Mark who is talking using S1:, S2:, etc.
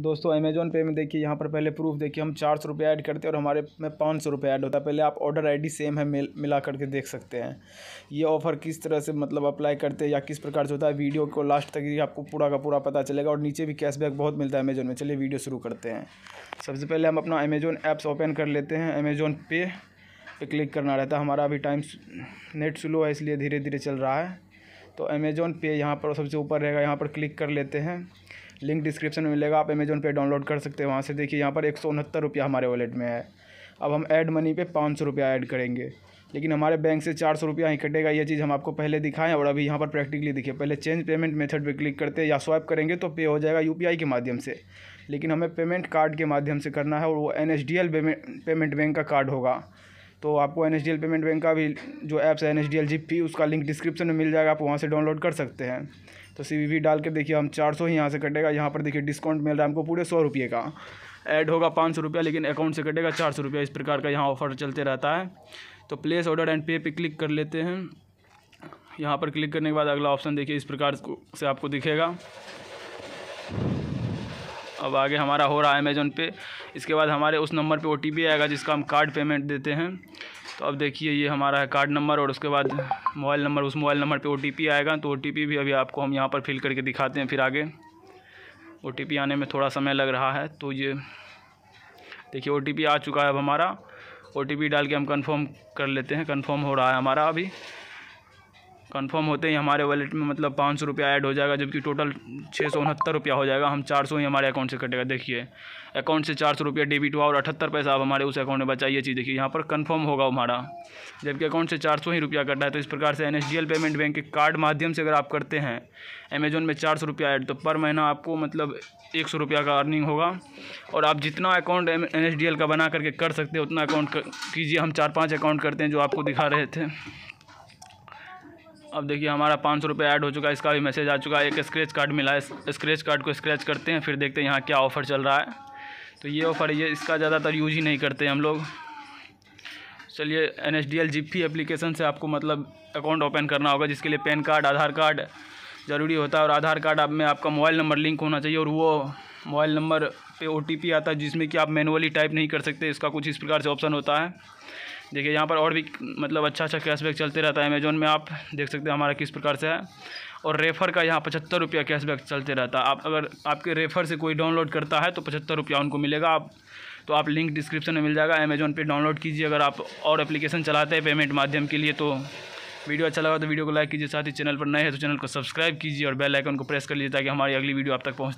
S1: दोस्तों अमेज़ोन पे में देखिए यहाँ पर पहले प्रूफ देखिए हम चार सौ रुपये ऐड करते हैं और हमारे में पाँच सौ रुपये ऐड होता है पहले आप ऑर्डर आईडी सेम है मिल मिला करके देख सकते हैं ये ऑफ़र किस तरह से मतलब अप्लाई करते हैं या किस प्रकार से होता है वीडियो को लास्ट तक ही आपको पूरा का पूरा पता चलेगा और नीचे भी कैशबैक बहुत मिलता है अमेज़ोन में चलिए वीडियो शुरू करते हैं सबसे पहले हम अपना अमेज़ोन ऐप्स ओपन कर लेते हैं अमेज़ोन पे पे क्लिक करना रहता है हमारा अभी टाइम नेट स्लो है इसलिए धीरे धीरे चल रहा है तो अमेज़ोन पे यहाँ पर सबसे ऊपर रहेगा यहाँ पर क्लिक कर लेते हैं लिंक डिस्क्रिप्शन में मिलेगा आप अमेज़ोन पे डाउनलोड कर सकते हैं वहाँ से देखिए यहाँ पर एक सौ उनहत्तर रुपया हमारे वॉलेट में है अब हम ऐड मनी पे पाँच सौ रुपया ऐड करेंगे लेकिन हमारे बैंक से चार सौ रुपया ही कटेगा ये चीज़ हम आपको पहले दिखाएं और अभी यहाँ पर प्रैक्टिकली दिखे पहले चेंज पेमेंट मेथड पे क्लिक करते हैं या स्वाइप करेंगे तो पे हो जाएगा यू के माध्यम से लेकिन हमें पेमेंट कार्ड के माध्यम से करना है और वो एन पेमेंट बैंक का कार्ड होगा तो आपको एन पेमेंट बैंक का भी जो ऐप्स है एन एच उसका लिंक डिस्क्रिप्शन में मिल जाएगा आप वहाँ से डाउनलोड कर सकते हैं तो सी डाल के देखिए हम चार सौ ही यहाँ से कटेगा यहाँ पर देखिए डिस्काउंट मिल रहा है हमको पूरे सौ रुपये का
S2: ऐड होगा पाँच सौ रुपया लेकिन अकाउंट से कटेगा चार सौ रुपया इस प्रकार का यहाँ ऑफर चलते रहता है तो प्लेस ऑर्डर एंड पे पे क्लिक कर लेते हैं यहाँ पर क्लिक करने के बाद अगला ऑप्शन देखिए इस प्रकार से आपको दिखेगा अब आगे हमारा हो रहा है अमेज़ोन पे इसके बाद हमारे उस नंबर पे ओ आएगा जिसका हम कार्ड पेमेंट देते हैं तो अब देखिए ये हमारा है कार्ड नंबर और उसके बाद मोबाइल नंबर उस मोबाइल नंबर पे ओ आएगा तो ओ भी अभी आपको हम यहाँ पर फिल करके दिखाते हैं फिर आगे ओ आने में थोड़ा समय लग रहा है तो ये देखिए ओ आ चुका है अब हमारा ओ डाल के हम कन्फर्म कर लेते हैं कन्फर्म हो रहा है हमारा अभी कंफर्म होते ही हमारे वॉलेट में मतलब पाँच सौ रुपया ऐड हो जाएगा जबकि टोटल छः सौ उनहत्तर रुपया हो जाएगा हम चार सौ ही हमारे अकाउंट से कटेगा देखिए अकाउंट से चार सौ रुपया डेबिट हुआ और अठहत्तर पैसा आप हमारे उस अकाउंट में बचाइए चीज़ देखिए यहाँ पर कन्फर्म होगा हमारा जबकि अकाउंट से चार सौ ही रुपया कटा है तो इस प्रकार से एन पेमेंट बैंक के कार्ड माध्यम से अगर आप करते हैं अमेजोन में चार सौ रुपया ऐड तो पर महीना आपको मतलब एक सौ रुपया का अर्निंग होगा और आप जितना अकाउंट एन का बना करके कर सकते हैं उतना अकाउंट कीजिए हम चार पाँच अकाउंट करते हैं जो आपको दिखा रहे थे अब देखिए हमारा पाँच सौ रुपये ऐड हो चुका है इसका भी मैसेज आ चुका है एक स्क्रैच कार्ड मिला है स्क्रैच कार्ड को स्क्रैच करते हैं फिर देखते हैं यहाँ क्या ऑफ़र चल रहा है तो ये ऑफ़र ये इसका ज़्यादातर यूज ही नहीं करते हम लोग चलिए एन एस डी एल से आपको मतलब अकाउंट ओपन करना होगा जिसके लिए पैन कार्ड आधार कार्ड ज़रूरी होता है और आधार कार्ड आप में आपका मोबाइल नंबर लिंक होना चाहिए और वो मोबाइल नंबर पे ओ आता है जिसमें कि आप मैनुअली टाइप नहीं कर सकते इसका कुछ इस प्रकार से ऑप्शन होता है देखिए यहाँ पर और भी मतलब अच्छा अच्छा कैशबैक चलते रहता है अमेजोन में आप देख सकते हैं हमारा किस प्रकार से है और रेफ़र का यहाँ पचहत्तर रुपया कैशबैक चलते रहता है आप अगर आपके रेफ़र से कोई डाउनलोड करता है तो पचहत्तर रुपया उनको मिलेगा आप तो आप लिंक डिस्क्रिप्शन में मिल जाएगा अमेजोन पे डाउनलोड कीजिए अगर आप और एप्लीकेशन चलाते हैं पेमेंट माध्यम के लिए तो वीडियो अच्छा लगा तो वीडियो को लाइक कीजिए साथ ही चैनल पर नए हैं तो चैनल को सब्सक्राइब कीजिए और बेल आइकन को प्रेस कर लीजिए ताकि हमारी अगली वीडियो आप तक पहुँच